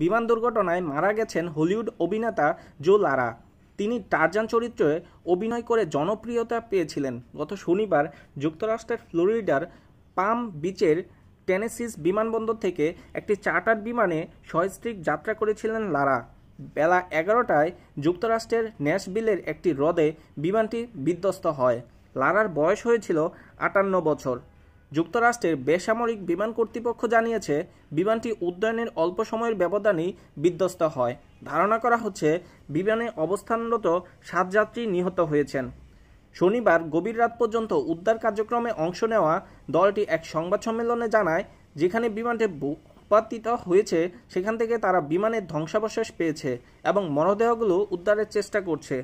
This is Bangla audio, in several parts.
বিমান দুর্ঘটনায় মারা গেছেন হলিউড অভিনেতা জো লারা তিনি টার্জান চরিত্রে অভিনয় করে জনপ্রিয়তা পেয়েছিলেন গত শনিবার যুক্তরাষ্ট্রের ফ্লোরিডার পাম বিচের টেনেসিস বিমানবন্দর থেকে একটি চার্টার বিমানে সহস্ত্রিক যাত্রা করেছিলেন লারা বেলা এগারোটায় যুক্তরাষ্ট্রের ন্যাশবিলের একটি হ্রদে বিমানটি বিধ্বস্ত হয় লারার বয়স হয়েছিল আটান্ন বছর যুক্তরাষ্ট্রের বেসামরিক বিমান কর্তৃপক্ষ জানিয়েছে বিমানটি উড্ডয়নের অল্প সময়ের ব্যবধানেই বিধ্বস্ত হয় ধারণা করা হচ্ছে বিমানে অবস্থানরত সাত যাত্রী নিহত হয়েছেন শনিবার গভীর রাত পর্যন্ত উদ্ধার কার্যক্রমে অংশ নেওয়া দলটি এক সংবাদ সম্মেলনে জানায় যেখানে বিমানটি উৎপাদিত হয়েছে সেখান থেকে তারা বিমানের ধ্বংসাবশেষ পেয়েছে এবং মরদেহগুলো উদ্ধারের চেষ্টা করছে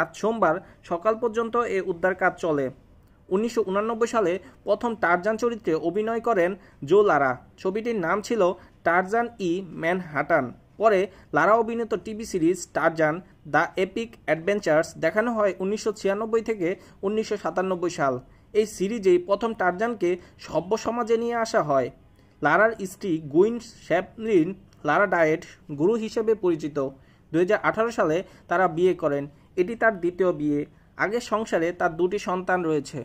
আজ সোমবার সকাল পর্যন্ত এ উদ্ধার কাজ চলে উনিশশো সালে প্রথম টারজান চরিত্রে অভিনয় করেন জো লারা ছবিটির নাম ছিল টারজান ই ম্যানহাটান পরে লারা অভিনীত TV series Tarzan the epic adventures দেখানো হয় উনিশশো থেকে উনিশশো সাল এই সিরিজেই প্রথম টারজানকে সভ্য সমাজে নিয়ে আসা হয় লারার স্ত্রী গুইন শ্যাপলিন লারা ডায়েট গুরু হিসেবে পরিচিত দু সালে তারা বিয়ে করেন এটি তার দ্বিতীয় বিয়ে আগের সংসারে তার দুটি সন্তান রয়েছে